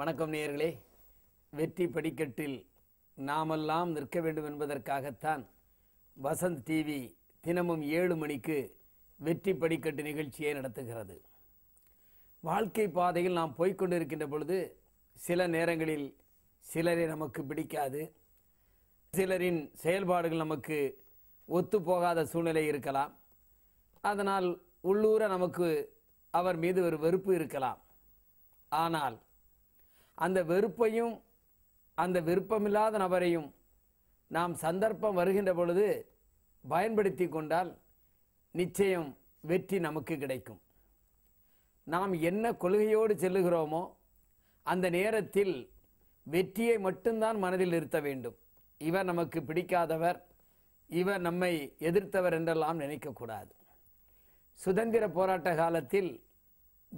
வணக்கம் நேயர்களே வெற்றி படிக்கட்டில் நாமெல்லாம் நிற்க வேண்டும் என்பதற்காகத்தான் வசந்த் டிவி தினமும் ஏழு மணிக்கு வெற்றி படிக்கட்டு நிகழ்ச்சியை நடத்துகிறது வாழ்க்கை பாதையில் நாம் போய்கொண்டிருக்கின்ற பொழுது சில நேரங்களில் சிலரை நமக்கு பிடிக்காது சிலரின் செயல்பாடுகள் நமக்கு ஒத்து போகாத சூழ்நிலை இருக்கலாம் அதனால் உள்ளூர நமக்கு அவர் மீது ஒரு வெறுப்பு இருக்கலாம் ஆனால் அந்த வெறுப்பையும் அந்த விருப்பமில்லாத நபரையும் நாம் சந்தர்ப்பம் வருகின்ற பொழுது பயன்படுத்தி கொண்டால் நிச்சயம் வெற்றி நமக்கு கிடைக்கும் நாம் என்ன கொள்கையோடு செல்லுகிறோமோ அந்த நேரத்தில் வெற்றியை மட்டும்தான் மனதில் நிறுத்த வேண்டும் இவர் நமக்கு பிடிக்காதவர் இவர் நம்மை எதிர்த்தவர் என்றெல்லாம் நினைக்கக்கூடாது சுதந்திர போராட்ட காலத்தில்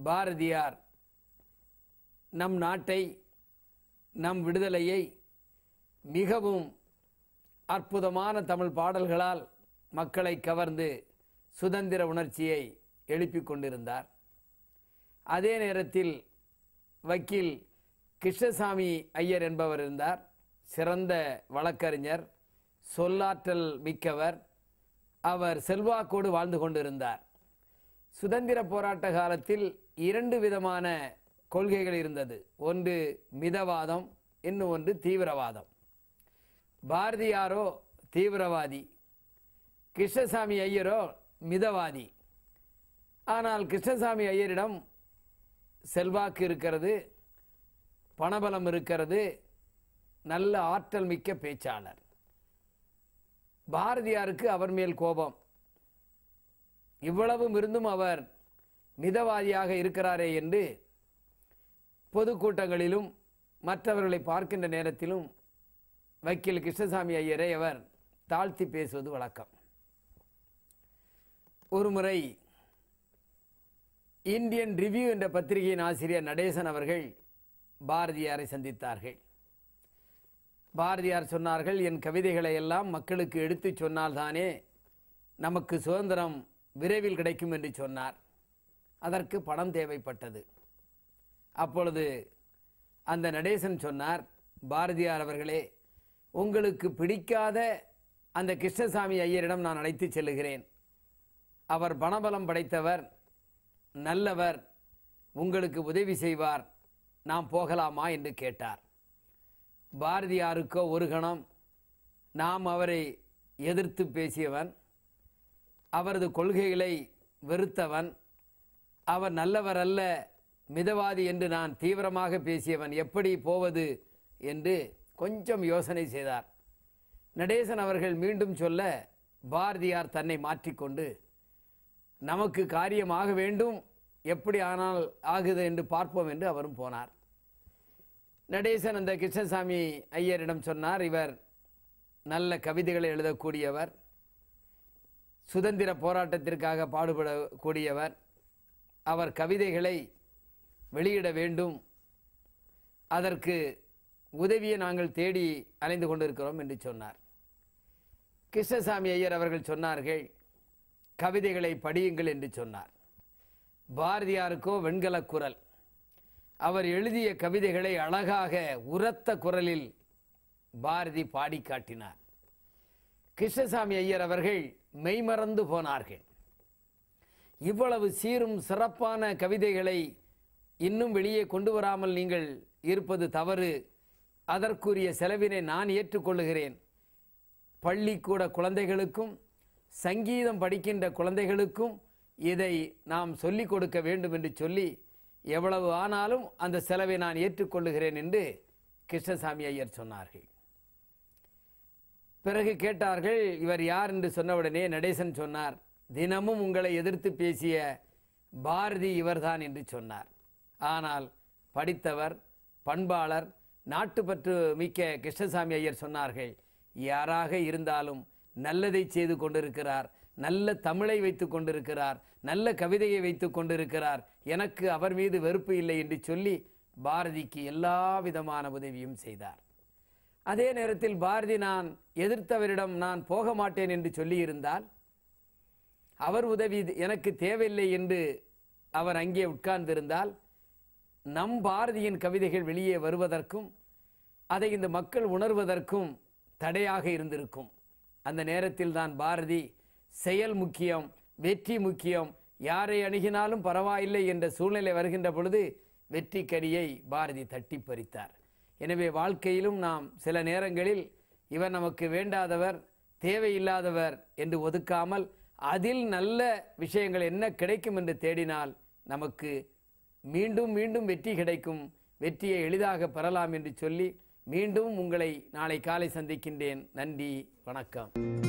பாரதியார் நம் நாட்டை நம் விடுதலையை மிகவும் அற்புதமான தமிழ் பாடல்களால் மக்களை கவர்ந்து சுதந்திர உணர்ச்சியை எழுப்பி கொண்டிருந்தார் அதே நேரத்தில் வக்கீல் கிருஷ்ணசாமி ஐயர் என்பவர் இருந்தார் சிறந்த வழக்கறிஞர் சொல்லாற்றல் மிக்கவர் அவர் செல்வாக்கோடு வாழ்ந்து கொண்டிருந்தார் சுதந்திர போராட்ட காலத்தில் இரண்டு விதமான கொள்கைகள் இருந்தது ஒன்று மிதவாதம் இன்னும் ஒன்று தீவிரவாதம் பாரதியாரோ தீவிரவாதி கிருஷ்ணசாமி ஐயரோ மிதவாதி ஆனால் கிருஷ்ணசாமி ஐயரிடம் செல்வாக்கு இருக்கிறது பணபலம் இருக்கிறது நல்ல ஆற்றல் மிக்க பேச்சாளர் பாரதியாருக்கு அவர் மேல் கோபம் இவ்வளவும் இருந்தும் அவர் மிதவாதியாக இருக்கிறாரே என்று பொதுக்கூட்டங்களிலும் மற்றவர்களை பார்க்கின்ற நேரத்திலும் வக்கீல் கிருஷ்ணசாமி ஐயரை அவர் தாழ்த்தி பேசுவது வழக்கம் ஒருமுறை இந்தியன் ரிவ்யூ என்ற பத்திரிகையின் ஆசிரியர் நடேசன் அவர்கள் பாரதியாரை சந்தித்தார்கள் பாரதியார் சொன்னார்கள் என் கவிதைகளை எல்லாம் மக்களுக்கு எடுத்து சொன்னால்தானே நமக்கு சுதந்திரம் விரைவில் கிடைக்கும் என்று சொன்னார் அதற்கு பணம் தேவைப்பட்டது அப்பொழுது அந்த நடேசன் சொன்னார் பாரதியார் அவர்களே உங்களுக்கு பிடிக்காத அந்த கிருஷ்ணசாமி ஐயரிடம் நான் அழைத்து செல்லுகிறேன் அவர் பணபலம் படைத்தவர் நல்லவர் உங்களுக்கு உதவி செய்வார் நாம் போகலாமா என்று கேட்டார் பாரதியாருக்கோ ஒரு கணம் நாம் அவரை எதிர்த்து பேசியவன் அவரது கொள்கைகளை வெறுத்தவன் அவர் நல்லவர் அல்ல மிதவாதி என்று நான் தீவிரமாக பேசியவன் எப்படி போவது என்று கொஞ்சம் யோசனை செய்தார் நடேசன் அவர்கள் மீண்டும் சொல்ல பாரதியார் தன்னை மாற்றிக்கொண்டு நமக்கு காரியமாக வேண்டும் எப்படி ஆனால் ஆகுது என்று பார்ப்போம் என்று அவரும் போனார் நடேசன் அந்த கிருஷ்ணசாமி ஐயரிடம் சொன்னார் இவர் நல்ல கவிதைகளை எழுதக்கூடியவர் சுதந்திர போராட்டத்திற்காக பாடுபடக்கூடியவர் அவர் கவிதைகளை வெளியிட வேண்டும் அதற்கு உதவியை நாங்கள் தேடி அலைந்து கொண்டிருக்கிறோம் என்று சொன்னார் கிருஷ்ணசாமி ஐயர் அவர்கள் சொன்னார்கள் கவிதைகளை படியுங்கள் என்று சொன்னார் பாரதியாருக்கோ வெண்கல குரல் அவர் எழுதிய கவிதைகளை அழகாக உரத்த குரலில் பாரதி பாடி காட்டினார் கிருஷ்ணசாமி ஐயர் அவர்கள் மெய்மறந்து போனார்கள் இவ்வளவு சீரும் சிறப்பான கவிதைகளை இன்னும் வெளியே கொண்டு வராமல் நீங்கள் இருப்பது தவறு அதற்குரிய செலவினை நான் ஏற்றுக்கொள்ளுகிறேன் பள்ளிக்கூட குழந்தைகளுக்கும் சங்கீதம் படிக்கின்ற குழந்தைகளுக்கும் இதை நாம் சொல்லிக் கொடுக்க வேண்டும் என்று சொல்லி எவ்வளவு ஆனாலும் அந்த செலவை நான் ஏற்றுக்கொள்ளுகிறேன் என்று கிருஷ்ணசாமி ஐயர் சொன்னார்கள் பிறகு கேட்டார்கள் இவர் யார் என்று சொன்னவுடனே நடேசன் சொன்னார் தினமும் உங்களை எதிர்த்து பேசிய பாரதி இவர்தான் என்று சொன்னார் ஆனால் படித்தவர் பண்பாளர் நாட்டுப்பற்று மிக்க கிருஷ்ணசாமி ஐயர் சொன்னார்கள் யாராக இருந்தாலும் நல்லதை செய்து கொண்டிருக்கிறார் நல்ல தமிழை வைத்து கொண்டிருக்கிறார் நல்ல கவிதையை வைத்து கொண்டிருக்கிறார் எனக்கு அவர் மீது வெறுப்பு இல்லை என்று சொல்லி பாரதிக்கு எல்லா விதமான உதவியும் செய்தார் அதே நேரத்தில் பாரதி நான் எதிர்த்தவரிடம் நான் போக மாட்டேன் என்று சொல்லியிருந்தால் அவர் உதவி எனக்கு தேவையில்லை என்று அவர் அங்கே உட்கார்ந்திருந்தால் நம் பாரதியின் கவிதைகள் வெளியே வருவதற்கும் அதை இந்த மக்கள் உணர்வதற்கும் தடையாக இருந்திருக்கும் அந்த நேரத்தில் தான் பாரதி செயல் முக்கியம் வெற்றி முக்கியம் யாரை அணுகினாலும் பரவாயில்லை என்ற சூழ்நிலை வருகின்ற பொழுது வெற்றி கடியை பாரதி தட்டி பறித்தார் எனவே வாழ்க்கையிலும் நாம் சில நேரங்களில் இவர் நமக்கு வேண்டாதவர் தேவையில்லாதவர் என்று ஒதுக்காமல் அதில் நல்ல விஷயங்கள் என்ன கிடைக்கும் என்று தேடினால் நமக்கு மீண்டும் மீண்டும் வெற்றி கிடைக்கும் வெற்றியை எளிதாக பெறலாம் என்று சொல்லி மீண்டும் உங்களை நாளை காலை சந்திக்கின்றேன் நன்றி வணக்கம்